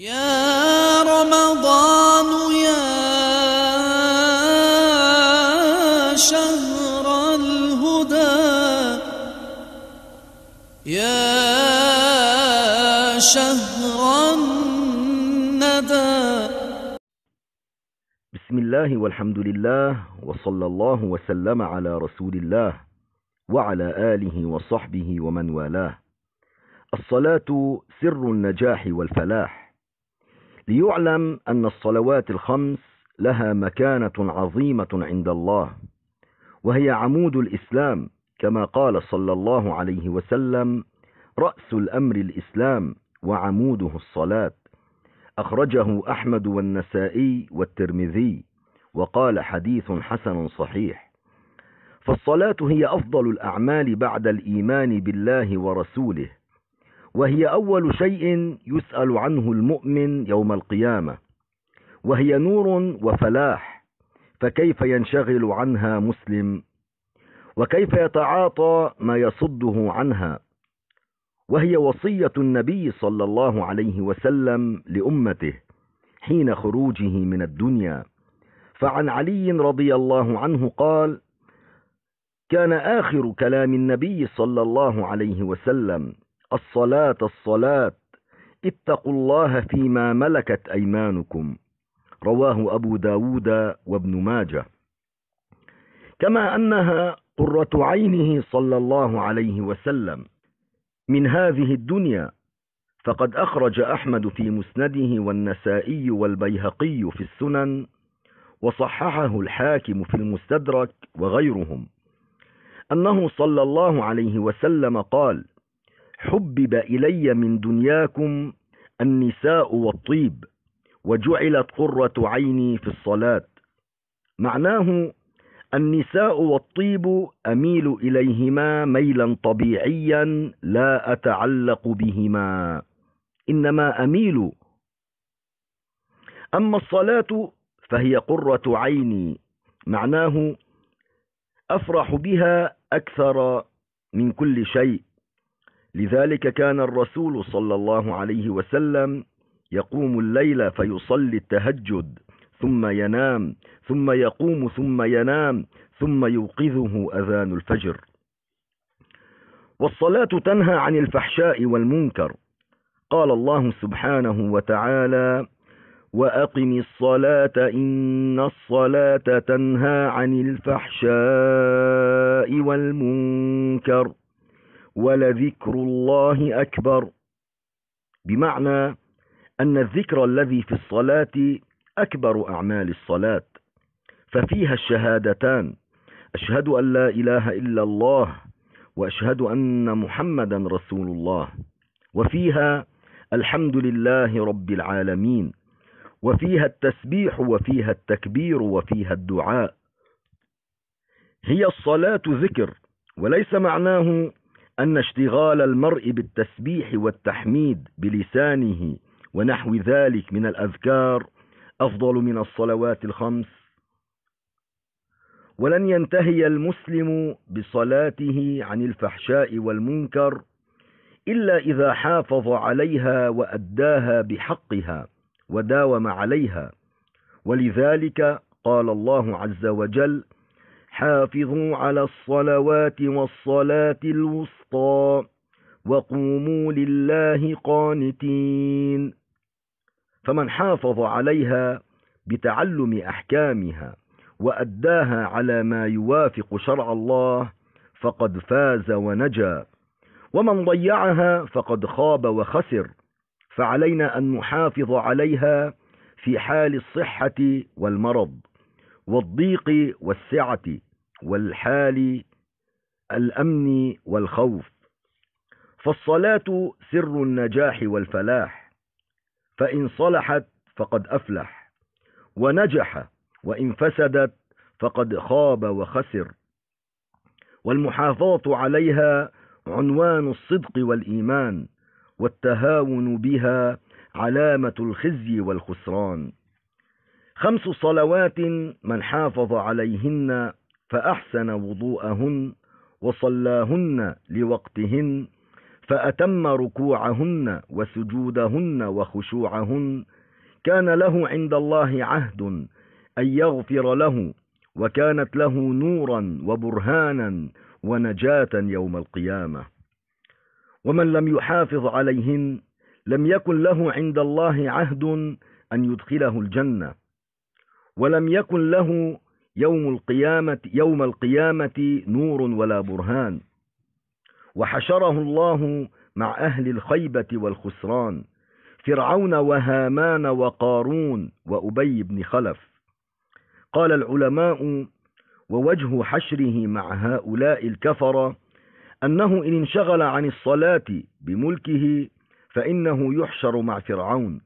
يا رمضان يا شهر الهدى يا شهر الندى بسم الله والحمد لله وصلى الله وسلم على رسول الله وعلى آله وصحبه ومن والاه الصلاة سر النجاح والفلاح ليعلم أن الصلوات الخمس لها مكانة عظيمة عند الله وهي عمود الإسلام كما قال صلى الله عليه وسلم رأس الأمر الإسلام وعموده الصلاة أخرجه أحمد والنسائي والترمذي وقال حديث حسن صحيح فالصلاة هي أفضل الأعمال بعد الإيمان بالله ورسوله وهي أول شيء يسأل عنه المؤمن يوم القيامة وهي نور وفلاح فكيف ينشغل عنها مسلم وكيف يتعاطى ما يصده عنها وهي وصية النبي صلى الله عليه وسلم لأمته حين خروجه من الدنيا فعن علي رضي الله عنه قال كان آخر كلام النبي صلى الله عليه وسلم الصلاة الصلاة اتقوا الله فيما ملكت أيمانكم رواه أبو داود وابن ماجه كما أنها قرة عينه صلى الله عليه وسلم من هذه الدنيا فقد أخرج أحمد في مسنده والنسائي والبيهقي في السنن وصححه الحاكم في المستدرك وغيرهم أنه صلى الله عليه وسلم قال حبب إلي من دنياكم النساء والطيب وجعلت قرة عيني في الصلاة معناه النساء والطيب أميل إليهما ميلا طبيعيا لا أتعلق بهما إنما أميل أما الصلاة فهي قرة عيني معناه أفرح بها أكثر من كل شيء لذلك كان الرسول صلى الله عليه وسلم يقوم الليل فيصلي التهجد ثم ينام ثم يقوم ثم ينام ثم يوقظه أذان الفجر والصلاة تنهى عن الفحشاء والمنكر قال الله سبحانه وتعالى وأقم الصلاة إن الصلاة تنهى عن الفحشاء والمنكر ولذكر الله أكبر بمعنى أن الذكر الذي في الصلاة أكبر أعمال الصلاة ففيها الشهادتان أشهد أن لا إله إلا الله وأشهد أن محمدا رسول الله وفيها الحمد لله رب العالمين وفيها التسبيح وفيها التكبير وفيها الدعاء هي الصلاة ذكر وليس معناه أن اشتغال المرء بالتسبيح والتحميد بلسانه ونحو ذلك من الأذكار أفضل من الصلوات الخمس ولن ينتهي المسلم بصلاته عن الفحشاء والمنكر إلا إذا حافظ عليها وأداها بحقها وداوم عليها ولذلك قال الله عز وجل حافظوا على الصلوات والصلاة الوسطى وقوموا لله قانتين فمن حافظ عليها بتعلم أحكامها وأداها على ما يوافق شرع الله فقد فاز ونجا ومن ضيعها فقد خاب وخسر فعلينا أن نحافظ عليها في حال الصحة والمرض والضيق والسعة والحال الأمن والخوف فالصلاة سر النجاح والفلاح فإن صلحت فقد أفلح ونجح وإن فسدت فقد خاب وخسر والمحافظة عليها عنوان الصدق والإيمان والتهاون بها علامة الخزي والخسران خمس صلوات من حافظ عليهن فأحسن وضوءهن وصلاهن لوقتهن فأتم ركوعهن وسجودهن وخشوعهن كان له عند الله عهد أن يغفر له وكانت له نورا وبرهانا ونجاة يوم القيامة ومن لم يحافظ عليهن لم يكن له عند الله عهد أن يدخله الجنة ولم يكن له يوم القيامة, يوم القيامة نور ولا برهان وحشره الله مع أهل الخيبة والخسران فرعون وهامان وقارون وأبي بن خلف قال العلماء ووجه حشره مع هؤلاء الكفرة أنه إن انشغل عن الصلاة بملكه فإنه يحشر مع فرعون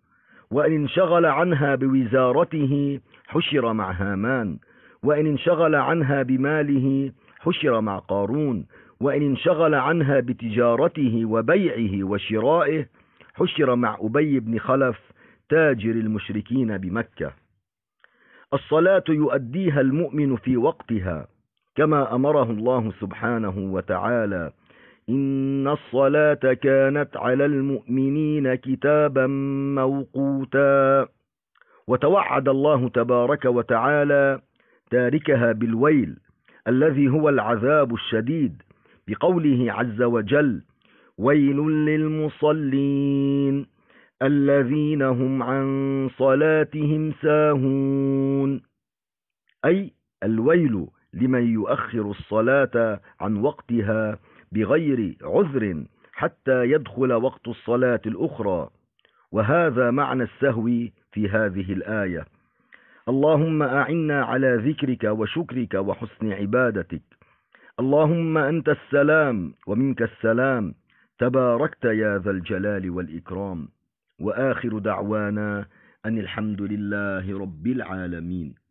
وإن انشغل عنها بوزارته حشر مع هامان وإن انشغل عنها بماله حشر مع قارون وإن انشغل عنها بتجارته وبيعه وشرائه حشر مع أبي بن خلف تاجر المشركين بمكة الصلاة يؤديها المؤمن في وقتها كما أمره الله سبحانه وتعالى إن الصلاة كانت على المؤمنين كتابا موقوتا وتوعد الله تبارك وتعالى تاركها بالويل الذي هو العذاب الشديد بقوله عز وجل ويل للمصلين الذين هم عن صلاتهم ساهون أي الويل لمن يؤخر الصلاة عن وقتها بغير عذر حتى يدخل وقت الصلاة الأخرى وهذا معنى السهو في هذه الآية اللهم أعنا على ذكرك وشكرك وحسن عبادتك اللهم أنت السلام ومنك السلام تباركت يا ذا الجلال والإكرام وآخر دعوانا أن الحمد لله رب العالمين